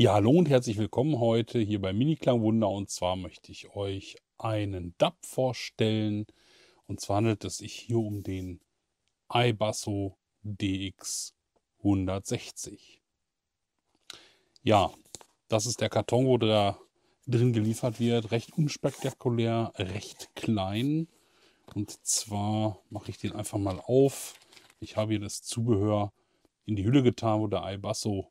Ja, hallo und herzlich willkommen heute hier bei Mini Klangwunder und zwar möchte ich euch einen DAB vorstellen und zwar handelt es sich hier um den iBasso DX 160. Ja, das ist der Karton, wo der drin geliefert wird, recht unspektakulär, recht klein und zwar mache ich den einfach mal auf. Ich habe hier das Zubehör in die Hülle getan, wo der iBasso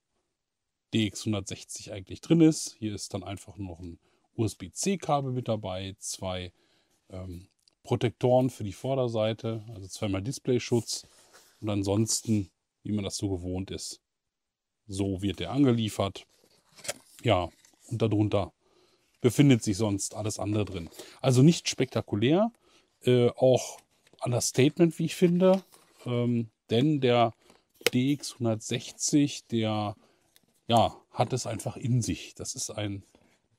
DX160 eigentlich drin ist. Hier ist dann einfach noch ein USB-C-Kabel mit dabei, zwei ähm, Protektoren für die Vorderseite, also zweimal Displayschutz und ansonsten, wie man das so gewohnt ist. So wird der angeliefert. Ja, und darunter befindet sich sonst alles andere drin. Also nicht spektakulär, äh, auch Understatement, wie ich finde, ähm, denn der DX160, der ja, hat es einfach in sich. Das ist ein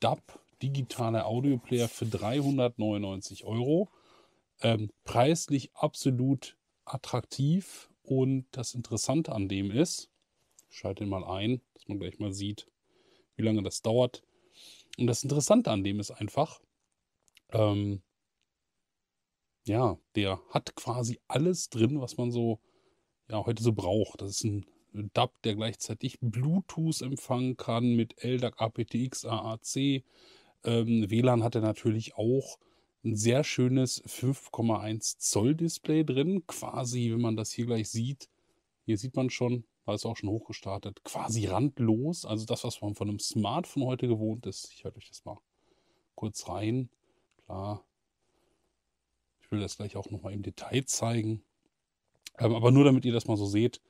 DAB digitaler Audioplayer für 399 Euro. Ähm, preislich absolut attraktiv und das Interessante an dem ist, ich schalte ihn mal ein, dass man gleich mal sieht, wie lange das dauert. Und das Interessante an dem ist einfach, ähm, ja, der hat quasi alles drin, was man so ja heute so braucht. Das ist ein DAB, der gleichzeitig Bluetooth empfangen kann mit LDAC, APTX, AAC. Ähm, WLAN hat er natürlich auch ein sehr schönes 5,1 Zoll Display drin. Quasi, wenn man das hier gleich sieht, hier sieht man schon, da ist auch schon hochgestartet, quasi randlos. Also das, was man von einem Smartphone heute gewohnt ist. Ich höre euch das mal kurz rein. Klar, ich will das gleich auch nochmal im Detail zeigen. Ähm, aber nur damit ihr das mal so seht,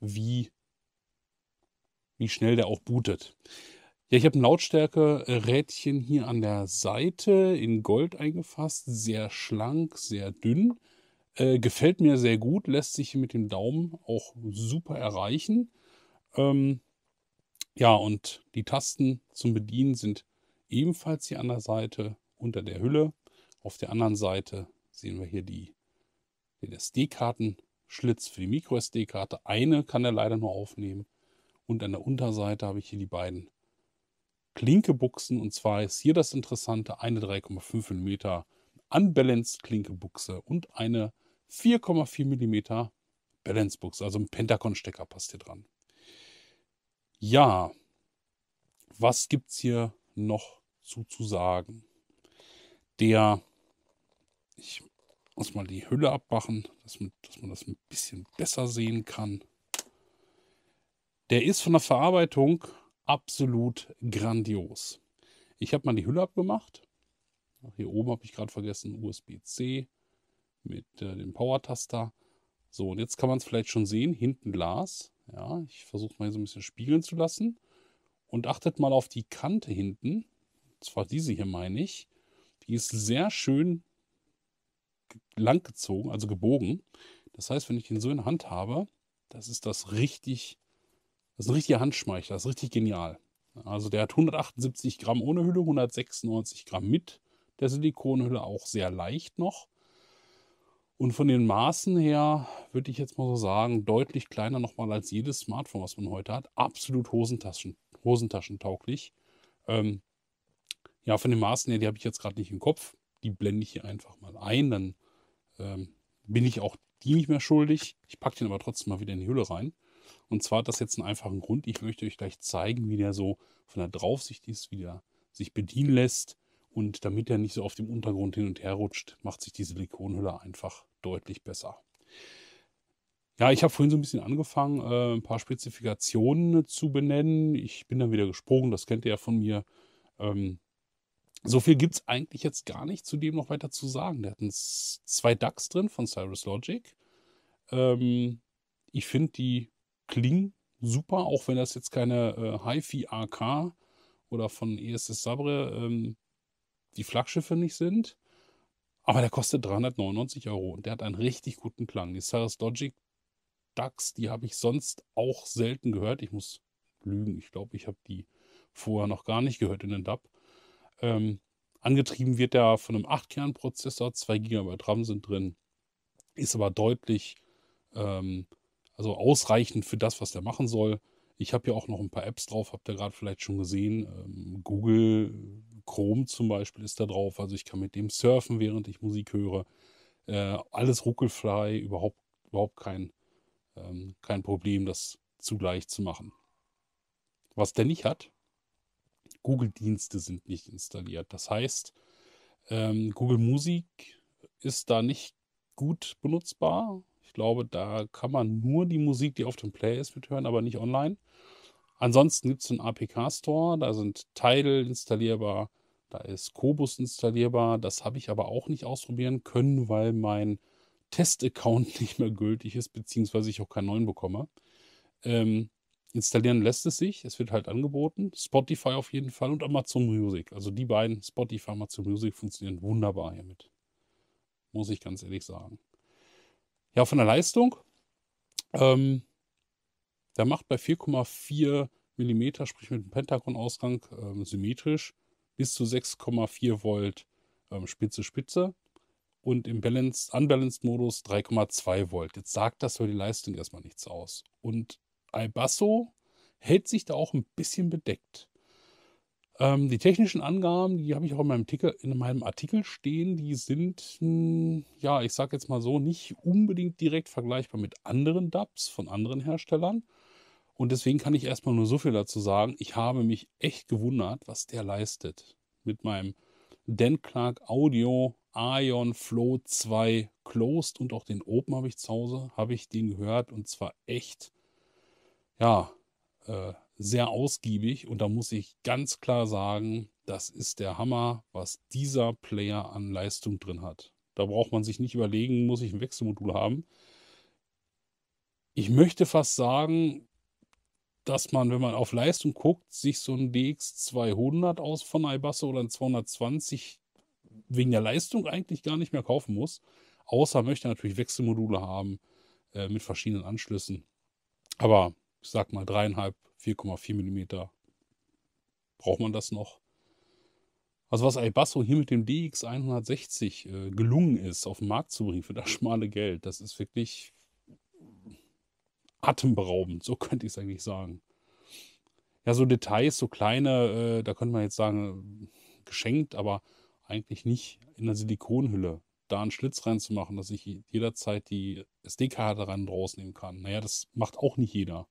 wie, wie schnell der auch bootet. Ja, ich habe ein Lautstärke-Rädchen hier an der Seite in Gold eingefasst. Sehr schlank, sehr dünn. Äh, gefällt mir sehr gut, lässt sich mit dem Daumen auch super erreichen. Ähm, ja, und die Tasten zum Bedienen sind ebenfalls hier an der Seite unter der Hülle. Auf der anderen Seite sehen wir hier die, den SD-Karten Schlitz für die MicroSD-Karte. Eine kann er leider nur aufnehmen. Und an der Unterseite habe ich hier die beiden Klinkebuchsen. Und zwar ist hier das Interessante: eine 3,5 mm Unbalanced Klinkebuchse und eine 4,4 mm Balancebuchse. also ein pentagon stecker passt hier dran. Ja, was gibt es hier noch zu, zu sagen? Der erstmal die Hülle abmachen, dass man, dass man das ein bisschen besser sehen kann. Der ist von der Verarbeitung absolut grandios. Ich habe mal die Hülle abgemacht. Hier oben habe ich gerade vergessen USB-C mit äh, dem Power-Taster. So, und jetzt kann man es vielleicht schon sehen, hinten Glas. Ja, ich versuche mal hier so ein bisschen spiegeln zu lassen. Und achtet mal auf die Kante hinten. Und zwar diese hier meine ich. Die ist sehr schön lang gezogen, also gebogen. Das heißt, wenn ich ihn so in der Hand habe, das ist das richtig, das ist ein richtiger Handschmeichler, das ist richtig genial. Also der hat 178 Gramm ohne Hülle, 196 Gramm mit der Silikonhülle, auch sehr leicht noch. Und von den Maßen her würde ich jetzt mal so sagen, deutlich kleiner nochmal als jedes Smartphone, was man heute hat. Absolut Hosentaschen, hosentaschentauglich. Ähm, ja, von den Maßen her, die habe ich jetzt gerade nicht im Kopf die blende ich hier einfach mal ein. Dann ähm, bin ich auch die nicht mehr schuldig. Ich packe den aber trotzdem mal wieder in die Hülle rein. Und zwar hat das jetzt einen einfachen Grund. Ich möchte euch gleich zeigen, wie der so von der Draufsicht ist, wie der sich bedienen lässt. Und damit er nicht so auf dem Untergrund hin und her rutscht, macht sich die Silikonhülle einfach deutlich besser. Ja, ich habe vorhin so ein bisschen angefangen, äh, ein paar Spezifikationen zu benennen. Ich bin dann wieder gesprungen, das kennt ihr ja von mir. Ähm, so viel gibt es eigentlich jetzt gar nicht zu dem noch weiter zu sagen. Der hat zwei Ducks drin von Cyrus Logic. Ähm, ich finde, die klingen super, auch wenn das jetzt keine äh, HiFi AK oder von ESS Sabre ähm, die Flaggschiffe nicht sind. Aber der kostet 399 Euro und der hat einen richtig guten Klang. Die Cyrus Logic Ducks, die habe ich sonst auch selten gehört. Ich muss lügen. Ich glaube, ich habe die vorher noch gar nicht gehört in den Dub. Ähm, angetrieben wird er von einem 8-Kern-Prozessor, 2 GB RAM sind drin, ist aber deutlich, ähm, also ausreichend für das, was der machen soll. Ich habe ja auch noch ein paar Apps drauf, habt ihr gerade vielleicht schon gesehen. Ähm, Google Chrome zum Beispiel ist da drauf, also ich kann mit dem surfen, während ich Musik höre. Äh, alles ruckelfrei, überhaupt, überhaupt kein, ähm, kein Problem, das zugleich zu machen. Was der nicht hat, Google-Dienste sind nicht installiert. Das heißt, ähm, Google Musik ist da nicht gut benutzbar. Ich glaube, da kann man nur die Musik, die auf dem Play ist, mithören, aber nicht online. Ansonsten gibt es einen APK-Store, da sind Tidal installierbar, da ist Kobus installierbar. Das habe ich aber auch nicht ausprobieren können, weil mein Test-Account nicht mehr gültig ist, beziehungsweise ich auch keinen neuen bekomme. Ähm, Installieren lässt es sich, es wird halt angeboten. Spotify auf jeden Fall und Amazon Music. Also die beiden, Spotify, und Amazon Music, funktionieren wunderbar hiermit. Muss ich ganz ehrlich sagen. Ja, von der Leistung, ähm, der macht bei 4,4 mm, sprich mit dem Pentagon-Ausgang ähm, symmetrisch, bis zu 6,4 Volt ähm, Spitze-Spitze und im Balanced, Unbalanced-Modus 3,2 Volt. Jetzt sagt das für die Leistung erstmal nichts aus. Und Albasso hält sich da auch ein bisschen bedeckt. Ähm, die technischen Angaben, die habe ich auch in meinem, Ticker, in meinem Artikel stehen, die sind, mh, hm, ja, ich sage jetzt mal so, nicht unbedingt direkt vergleichbar mit anderen Dubs von anderen Herstellern. Und deswegen kann ich erstmal nur so viel dazu sagen. Ich habe mich echt gewundert, was der leistet. Mit meinem Dan Clark Audio Ion Flow 2 Closed und auch den Open habe ich zu Hause, habe ich den gehört und zwar echt ja, äh, sehr ausgiebig und da muss ich ganz klar sagen, das ist der Hammer, was dieser Player an Leistung drin hat. Da braucht man sich nicht überlegen, muss ich ein Wechselmodul haben. Ich möchte fast sagen, dass man, wenn man auf Leistung guckt, sich so ein DX200 aus von Ibasso oder ein 220 wegen der Leistung eigentlich gar nicht mehr kaufen muss. Außer möchte natürlich Wechselmodule haben äh, mit verschiedenen Anschlüssen. Aber ich sag mal dreieinhalb, 4,4 Millimeter. Braucht man das noch? Also was Albasso hier mit dem DX160 äh, gelungen ist, auf den Markt zu bringen für das schmale Geld, das ist wirklich atemberaubend, so könnte ich es eigentlich sagen. Ja, so Details, so kleine, äh, da könnte man jetzt sagen, äh, geschenkt, aber eigentlich nicht in der Silikonhülle. Da einen Schlitz reinzumachen, dass ich jederzeit die SD-Karte rein ran rausnehmen kann. Naja, das macht auch nicht jeder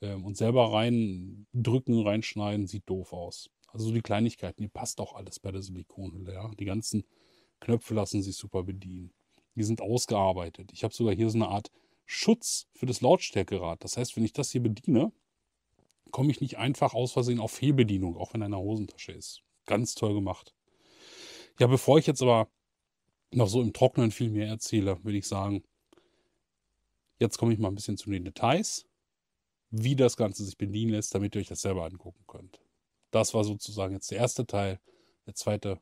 ähm, und selber reindrücken, reinschneiden, sieht doof aus. Also die Kleinigkeiten, die passt auch alles bei der Silikonhülle. Ja? Die ganzen Knöpfe lassen sich super bedienen. Die sind ausgearbeitet. Ich habe sogar hier so eine Art Schutz für das Lautstärkerad. Das heißt, wenn ich das hier bediene, komme ich nicht einfach aus Versehen auf Fehlbedienung, auch wenn eine Hosentasche ist. Ganz toll gemacht. Ja, bevor ich jetzt aber noch so im Trocknen viel mehr erzähle, würde ich sagen, jetzt komme ich mal ein bisschen zu den Details wie das Ganze sich bedienen lässt, damit ihr euch das selber angucken könnt. Das war sozusagen jetzt der erste Teil. Der zweite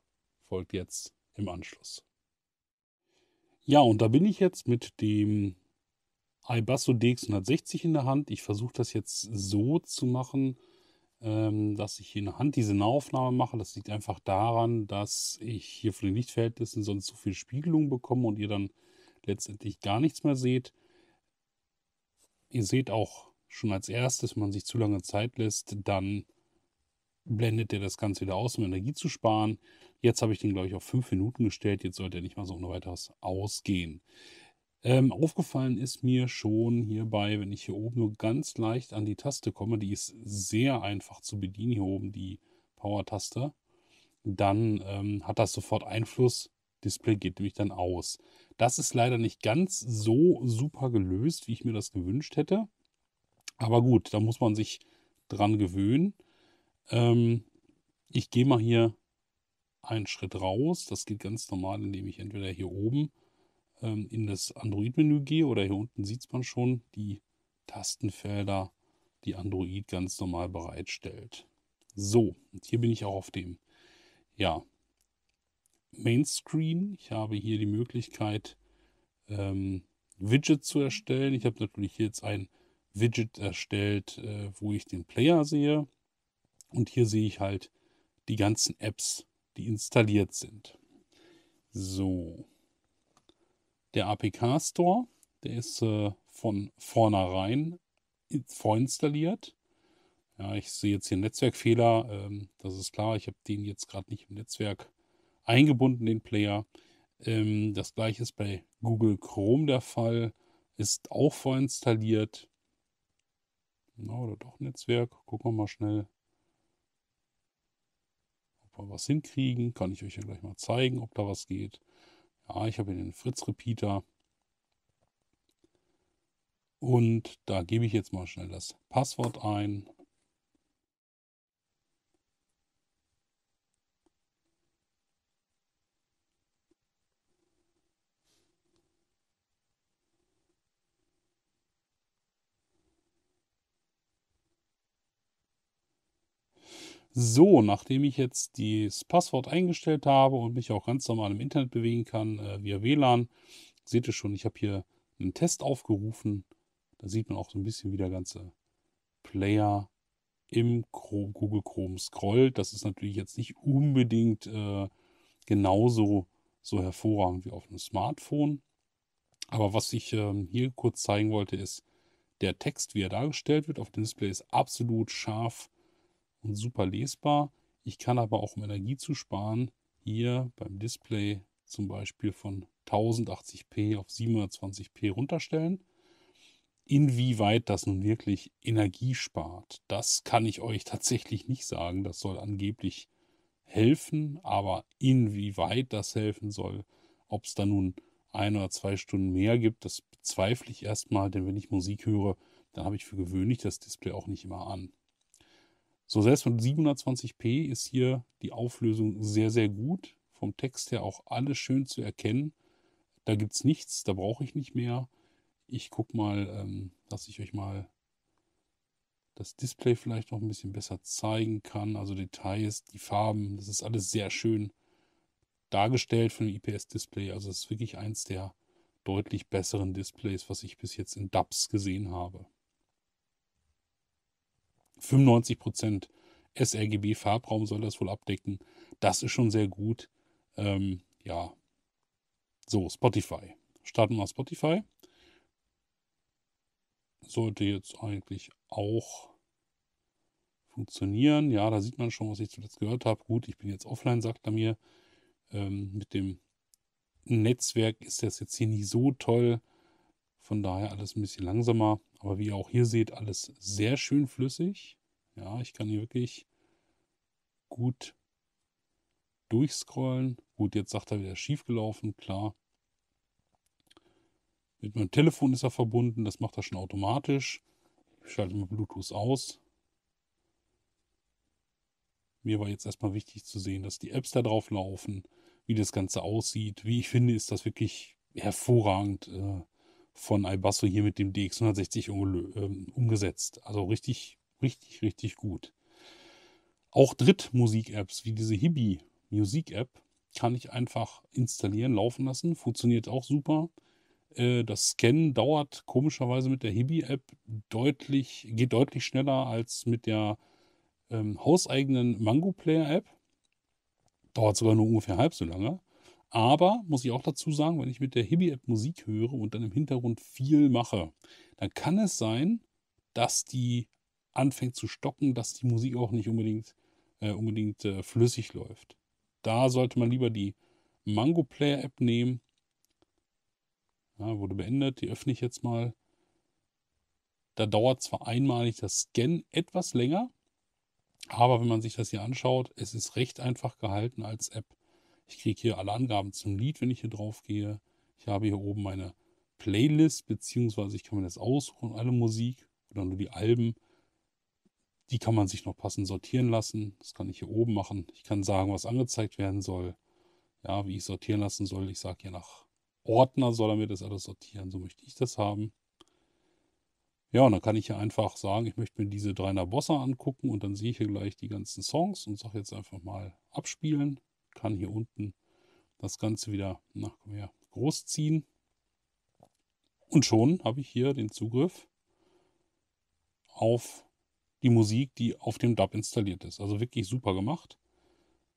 folgt jetzt im Anschluss. Ja, und da bin ich jetzt mit dem Ibasso DX160 in der Hand. Ich versuche das jetzt so zu machen, ähm, dass ich hier in der Hand diese Nahaufnahme mache. Das liegt einfach daran, dass ich hier von den Lichtverhältnissen sonst zu so viel Spiegelung bekomme und ihr dann letztendlich gar nichts mehr seht. Ihr seht auch schon als erstes wenn man sich zu lange Zeit lässt, dann blendet der das Ganze wieder aus, um Energie zu sparen. Jetzt habe ich den, glaube ich, auf fünf Minuten gestellt. Jetzt sollte er nicht mal so ohne weiteres ausgehen. Ähm, aufgefallen ist mir schon hierbei, wenn ich hier oben nur ganz leicht an die Taste komme, die ist sehr einfach zu bedienen, hier oben die Power-Taste, dann ähm, hat das sofort Einfluss. Display geht nämlich dann aus. Das ist leider nicht ganz so super gelöst, wie ich mir das gewünscht hätte. Aber gut, da muss man sich dran gewöhnen. Ähm, ich gehe mal hier einen Schritt raus. Das geht ganz normal, indem ich entweder hier oben ähm, in das Android-Menü gehe oder hier unten sieht man schon die Tastenfelder, die Android ganz normal bereitstellt. So, und hier bin ich auch auf dem ja, Main Screen. Ich habe hier die Möglichkeit, ähm, Widgets zu erstellen. Ich habe natürlich hier jetzt ein Widget erstellt, äh, wo ich den Player sehe. Und hier sehe ich halt die ganzen Apps, die installiert sind. So. Der APK Store, der ist äh, von vornherein vorinstalliert. Ja, ich sehe jetzt hier Netzwerkfehler. Ähm, das ist klar, ich habe den jetzt gerade nicht im Netzwerk eingebunden, den Player. Ähm, das gleiche ist bei Google Chrome der Fall. Ist auch vorinstalliert. Na, oder doch Netzwerk. Gucken wir mal schnell, ob wir was hinkriegen. Kann ich euch ja gleich mal zeigen, ob da was geht. Ja, ich habe hier den Fritz-Repeater. Und da gebe ich jetzt mal schnell das Passwort ein. So, nachdem ich jetzt das Passwort eingestellt habe und mich auch ganz normal im Internet bewegen kann äh, via WLAN, seht ihr schon, ich habe hier einen Test aufgerufen. Da sieht man auch so ein bisschen, wie der ganze Player im Chrome, Google Chrome scrollt. Das ist natürlich jetzt nicht unbedingt äh, genauso so hervorragend wie auf einem Smartphone. Aber was ich ähm, hier kurz zeigen wollte, ist, der Text, wie er dargestellt wird auf dem Display, ist absolut scharf und super lesbar. Ich kann aber auch, um Energie zu sparen, hier beim Display zum Beispiel von 1080p auf 720p runterstellen. Inwieweit das nun wirklich Energie spart, das kann ich euch tatsächlich nicht sagen. Das soll angeblich helfen, aber inwieweit das helfen soll, ob es da nun ein oder zwei Stunden mehr gibt, das bezweifle ich erstmal, denn wenn ich Musik höre, dann habe ich für gewöhnlich das Display auch nicht immer an. So, selbst mit 720p ist hier die Auflösung sehr, sehr gut. Vom Text her auch alles schön zu erkennen. Da gibt es nichts, da brauche ich nicht mehr. Ich gucke mal, ähm, dass ich euch mal das Display vielleicht noch ein bisschen besser zeigen kann. Also Details, die Farben, das ist alles sehr schön dargestellt von dem IPS-Display. Also es ist wirklich eins der deutlich besseren Displays, was ich bis jetzt in DAPS gesehen habe. 95 sRGB-Farbraum soll das wohl abdecken. Das ist schon sehr gut. Ähm, ja. So, Spotify. Starten wir mal Spotify. Sollte jetzt eigentlich auch funktionieren. Ja, da sieht man schon, was ich zuletzt gehört habe. Gut, ich bin jetzt offline, sagt er mir. Ähm, mit dem Netzwerk ist das jetzt hier nicht so toll. Von daher alles ein bisschen langsamer. Aber wie ihr auch hier seht, alles sehr schön flüssig. Ja, ich kann hier wirklich gut durchscrollen. Gut, jetzt sagt er wieder schief gelaufen, klar. Mit meinem Telefon ist er verbunden, das macht er schon automatisch. Ich schalte mal Bluetooth aus. Mir war jetzt erstmal wichtig zu sehen, dass die Apps da drauf laufen, wie das Ganze aussieht. Wie ich finde, ist das wirklich hervorragend äh, von Ibasso hier mit dem DX160 ähm, umgesetzt. Also richtig, richtig, richtig gut. Auch Drittmusik-Apps wie diese Hibi Musik-App kann ich einfach installieren, laufen lassen. Funktioniert auch super. Äh, das Scannen dauert komischerweise mit der Hibi-App deutlich, geht deutlich schneller als mit der ähm, hauseigenen Mango Player App. Dauert sogar nur ungefähr halb so lange. Aber, muss ich auch dazu sagen, wenn ich mit der Hibi-App Musik höre und dann im Hintergrund viel mache, dann kann es sein, dass die anfängt zu stocken, dass die Musik auch nicht unbedingt, äh, unbedingt äh, flüssig läuft. Da sollte man lieber die Mango Player App nehmen. Ja, wurde beendet, die öffne ich jetzt mal. Da dauert zwar einmalig das Scan etwas länger, aber wenn man sich das hier anschaut, es ist recht einfach gehalten als App. Ich kriege hier alle Angaben zum Lied, wenn ich hier drauf gehe. Ich habe hier oben meine Playlist, beziehungsweise ich kann mir das aussuchen, alle Musik oder nur die Alben. Die kann man sich noch passend sortieren lassen. Das kann ich hier oben machen. Ich kann sagen, was angezeigt werden soll. Ja, wie ich sortieren lassen soll. Ich sage hier nach Ordner soll er mir das alles sortieren. So möchte ich das haben. Ja, und dann kann ich hier einfach sagen, ich möchte mir diese Dreiner Bosser angucken und dann sehe ich hier gleich die ganzen Songs und sage jetzt einfach mal abspielen kann hier unten das Ganze wieder nach mehr groß ziehen. Und schon habe ich hier den Zugriff auf die Musik, die auf dem DAB installiert ist. Also wirklich super gemacht.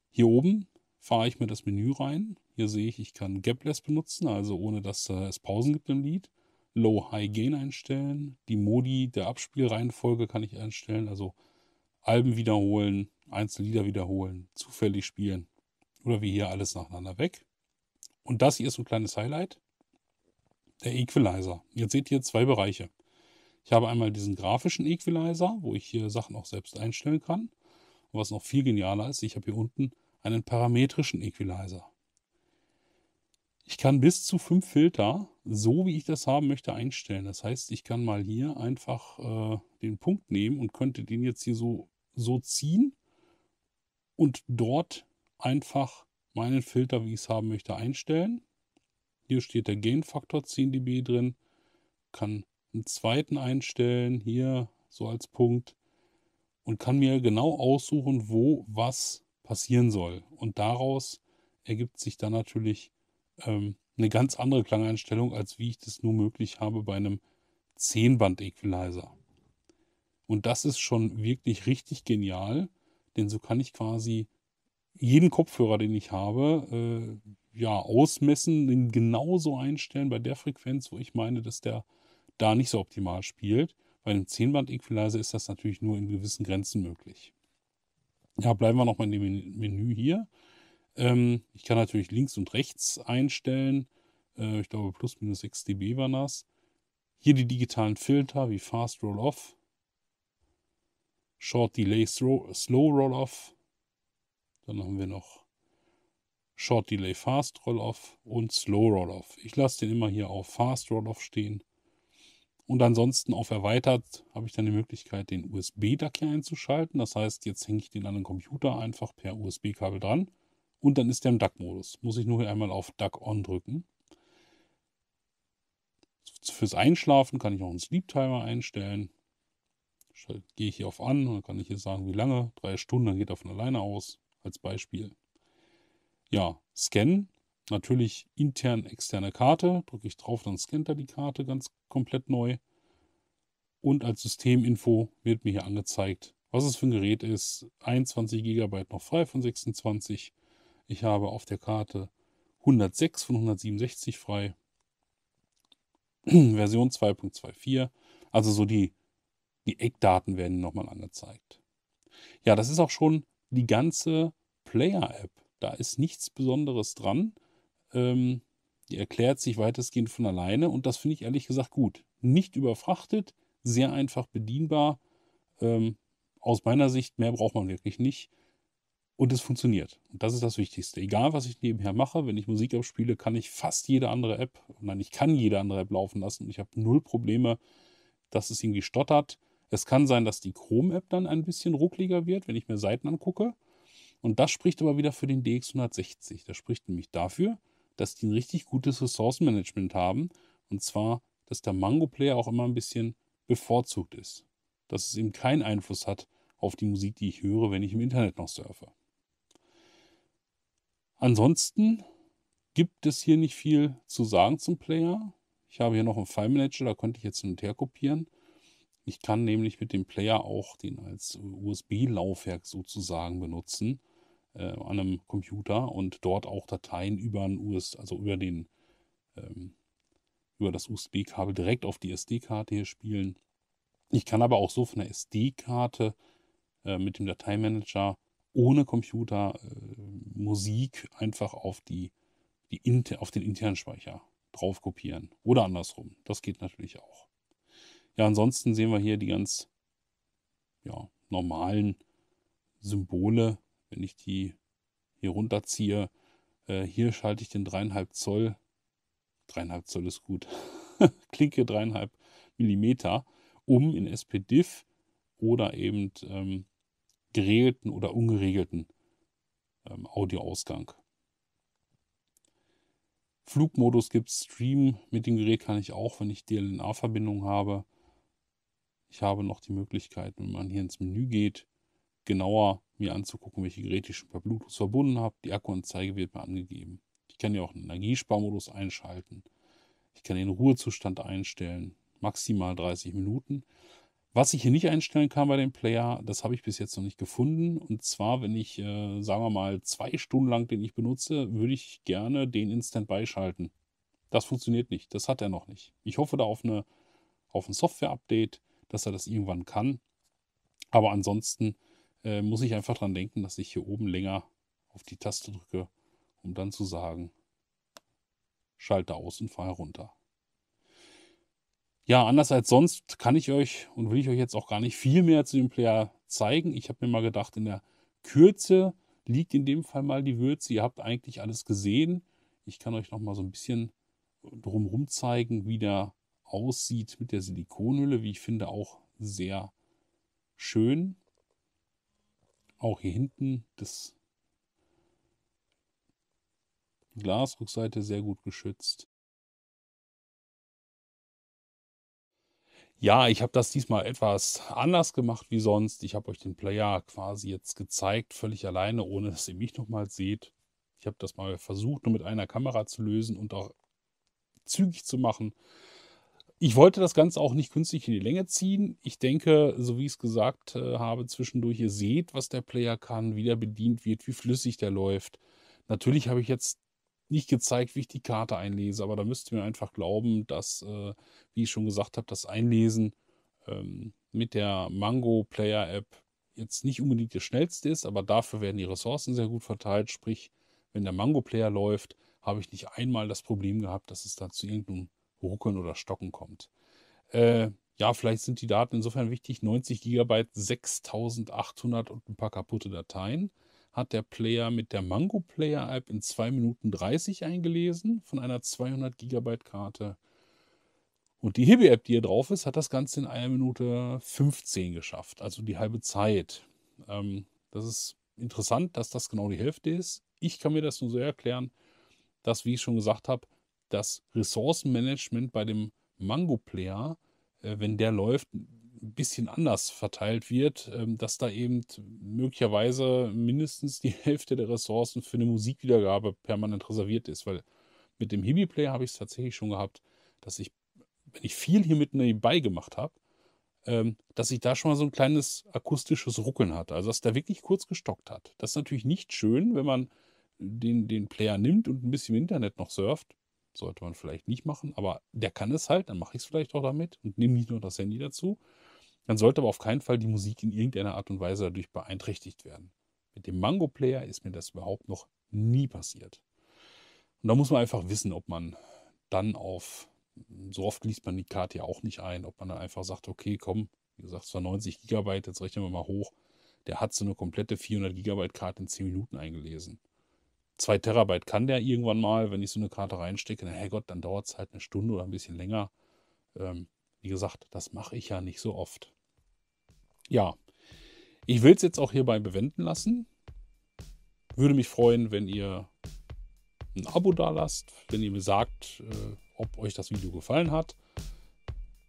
Hier oben fahre ich mir das Menü rein. Hier sehe ich, ich kann Gapless benutzen, also ohne dass äh, es Pausen gibt im Lied. Low High Gain einstellen. Die Modi der Abspielreihenfolge kann ich einstellen, also Alben wiederholen, Einzellieder wiederholen, zufällig spielen. Oder wie hier alles nacheinander weg. Und das hier ist ein kleines Highlight. Der Equalizer. Jetzt seht ihr zwei Bereiche. Ich habe einmal diesen grafischen Equalizer, wo ich hier Sachen auch selbst einstellen kann. Und was noch viel genialer ist, ich habe hier unten einen parametrischen Equalizer. Ich kann bis zu fünf Filter, so wie ich das haben möchte, einstellen. Das heißt, ich kann mal hier einfach äh, den Punkt nehmen und könnte den jetzt hier so, so ziehen und dort einfach meinen Filter, wie ich es haben möchte, einstellen. Hier steht der gain 10 dB drin. Kann einen zweiten einstellen, hier so als Punkt. Und kann mir genau aussuchen, wo was passieren soll. Und daraus ergibt sich dann natürlich ähm, eine ganz andere Klangeinstellung, als wie ich das nur möglich habe bei einem 10-Band-Equalizer. Und das ist schon wirklich richtig genial, denn so kann ich quasi jeden Kopfhörer, den ich habe, äh, ja, ausmessen, den genauso einstellen bei der Frequenz, wo ich meine, dass der da nicht so optimal spielt. Bei einem 10-Band-Equalizer ist das natürlich nur in gewissen Grenzen möglich. Ja, bleiben wir nochmal in dem Menü hier. Ähm, ich kann natürlich links und rechts einstellen. Äh, ich glaube, plus minus 6 dB war das. Hier die digitalen Filter wie Fast Roll Off, Short Delay Slow Roll Off, dann haben wir noch Short Delay Fast Roll-Off und Slow Roll-Off. Ich lasse den immer hier auf Fast Roll-Off stehen. Und ansonsten auf Erweitert habe ich dann die Möglichkeit, den usb duck hier einzuschalten. Das heißt, jetzt hänge ich den an den Computer einfach per USB-Kabel dran. Und dann ist der im duck modus Muss ich nur hier einmal auf Duck On drücken. Fürs Einschlafen kann ich noch einen Sleep-Timer einstellen. Gehe ich hier auf An und dann kann ich hier sagen, wie lange. Drei Stunden, dann geht er von alleine aus als Beispiel. Ja, Scan, natürlich intern externe Karte, drücke ich drauf, dann scannt er die Karte ganz komplett neu. Und als Systeminfo wird mir hier angezeigt, was es für ein Gerät ist. 21 GB noch frei von 26. Ich habe auf der Karte 106 von 167 frei. Version 2.24. Also so die, die Eckdaten werden nochmal angezeigt. Ja, das ist auch schon die ganze Player-App. Da ist nichts Besonderes dran. Ähm, die erklärt sich weitestgehend von alleine und das finde ich ehrlich gesagt gut. Nicht überfrachtet, sehr einfach bedienbar. Ähm, aus meiner Sicht, mehr braucht man wirklich nicht. Und es funktioniert. Und das ist das Wichtigste. Egal, was ich nebenher mache, wenn ich Musik abspiele, kann ich fast jede andere App, nein, ich kann jede andere App laufen lassen. Und ich habe null Probleme, dass es irgendwie stottert es kann sein, dass die Chrome-App dann ein bisschen ruckliger wird, wenn ich mir Seiten angucke. Und das spricht aber wieder für den DX160. Das spricht nämlich dafür, dass die ein richtig gutes Ressourcenmanagement haben. Und zwar, dass der Mango-Player auch immer ein bisschen bevorzugt ist. Dass es eben keinen Einfluss hat auf die Musik, die ich höre, wenn ich im Internet noch surfe. Ansonsten gibt es hier nicht viel zu sagen zum Player. Ich habe hier noch einen File Manager, da könnte ich jetzt hin und her kopieren. Ich kann nämlich mit dem Player auch den als äh, USB-Laufwerk sozusagen benutzen äh, an einem Computer und dort auch Dateien über ein US, also über den ähm, über das USB-Kabel direkt auf die SD-Karte hier spielen. Ich kann aber auch so von der SD-Karte äh, mit dem Dateimanager ohne Computer äh, Musik einfach auf, die, die inter, auf den internen Speicher drauf kopieren oder andersrum. Das geht natürlich auch. Ja, ansonsten sehen wir hier die ganz ja, normalen Symbole. Wenn ich die hier runterziehe, äh, hier schalte ich den dreieinhalb Zoll. Dreieinhalb Zoll ist gut. Klinke dreieinhalb Millimeter um in SPDIF oder eben ähm, geregelten oder ungeregelten ähm, Audioausgang. Flugmodus gibt es, Stream mit dem Gerät kann ich auch, wenn ich DLNA-Verbindung habe ich habe noch die Möglichkeit, wenn man hier ins Menü geht, genauer mir anzugucken, welche Geräte ich schon per Bluetooth verbunden habe. Die Akkuanzeige wird mir angegeben. Ich kann ja auch einen Energiesparmodus einschalten. Ich kann den Ruhezustand einstellen, maximal 30 Minuten. Was ich hier nicht einstellen kann bei dem Player, das habe ich bis jetzt noch nicht gefunden. Und zwar, wenn ich, äh, sagen wir mal, zwei Stunden lang den ich benutze, würde ich gerne den Instant beischalten. Das funktioniert nicht. Das hat er noch nicht. Ich hoffe da auf, eine, auf ein Software-Update dass er das irgendwann kann. Aber ansonsten äh, muss ich einfach dran denken, dass ich hier oben länger auf die Taste drücke, um dann zu sagen, schalte aus und fahre runter. Ja, anders als sonst kann ich euch und will ich euch jetzt auch gar nicht viel mehr zu dem Player zeigen. Ich habe mir mal gedacht, in der Kürze liegt in dem Fall mal die Würze. Ihr habt eigentlich alles gesehen. Ich kann euch noch mal so ein bisschen drumherum zeigen, wie der aussieht mit der Silikonhülle, wie ich finde, auch sehr schön. Auch hier hinten das Glasrückseite sehr gut geschützt. Ja, ich habe das diesmal etwas anders gemacht wie sonst. Ich habe euch den Player quasi jetzt gezeigt, völlig alleine, ohne dass ihr mich nochmal seht. Ich habe das mal versucht, nur mit einer Kamera zu lösen und auch zügig zu machen. Ich wollte das Ganze auch nicht künstlich in die Länge ziehen. Ich denke, so wie ich es gesagt äh, habe, zwischendurch, ihr seht, was der Player kann, wie der bedient wird, wie flüssig der läuft. Natürlich habe ich jetzt nicht gezeigt, wie ich die Karte einlese, aber da müsst ihr mir einfach glauben, dass, äh, wie ich schon gesagt habe, das Einlesen ähm, mit der Mango Player App jetzt nicht unbedingt das schnellste ist, aber dafür werden die Ressourcen sehr gut verteilt. Sprich, wenn der Mango Player läuft, habe ich nicht einmal das Problem gehabt, dass es da zu irgendeinem Ruckeln oder Stocken kommt. Äh, ja, vielleicht sind die Daten insofern wichtig. 90 GB, 6800 und ein paar kaputte Dateien hat der Player mit der Mango Player App in 2 Minuten 30 eingelesen von einer 200 GB Karte. Und die Hibi App, die hier drauf ist, hat das Ganze in 1 Minute 15 geschafft, also die halbe Zeit. Ähm, das ist interessant, dass das genau die Hälfte ist. Ich kann mir das nur so erklären, dass, wie ich schon gesagt habe, das Ressourcenmanagement bei dem Mango-Player, äh, wenn der läuft, ein bisschen anders verteilt wird, ähm, dass da eben möglicherweise mindestens die Hälfte der Ressourcen für eine Musikwiedergabe permanent reserviert ist. Weil mit dem Hibi-Player habe ich es tatsächlich schon gehabt, dass ich, wenn ich viel hier mit nebenbei gemacht habe, ähm, dass ich da schon mal so ein kleines akustisches Ruckeln hatte. Also dass der wirklich kurz gestockt hat. Das ist natürlich nicht schön, wenn man den, den Player nimmt und ein bisschen im Internet noch surft. Sollte man vielleicht nicht machen, aber der kann es halt, dann mache ich es vielleicht auch damit und nehme nicht nur das Handy dazu. Dann sollte aber auf keinen Fall die Musik in irgendeiner Art und Weise dadurch beeinträchtigt werden. Mit dem Mango Player ist mir das überhaupt noch nie passiert. Und da muss man einfach wissen, ob man dann auf, so oft liest man die Karte ja auch nicht ein, ob man dann einfach sagt, okay, komm, wie gesagt, es war 90 Gigabyte, jetzt rechnen wir mal hoch. Der hat so eine komplette 400 Gigabyte Karte in 10 Minuten eingelesen zwei Terabyte kann der irgendwann mal, wenn ich so eine Karte reinstecke, na Herrgott, dann dauert es halt eine Stunde oder ein bisschen länger. Ähm, wie gesagt, das mache ich ja nicht so oft. Ja, ich will es jetzt auch hierbei bewenden lassen. Würde mich freuen, wenn ihr ein Abo da lasst, wenn ihr mir sagt, äh, ob euch das Video gefallen hat.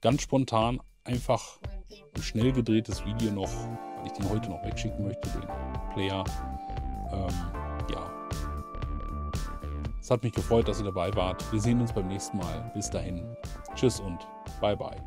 Ganz spontan, einfach ein schnell gedrehtes Video noch, weil ich den heute noch wegschicken möchte, den Player. Ähm, es hat mich gefreut, dass ihr dabei wart. Wir sehen uns beim nächsten Mal. Bis dahin. Tschüss und bye bye.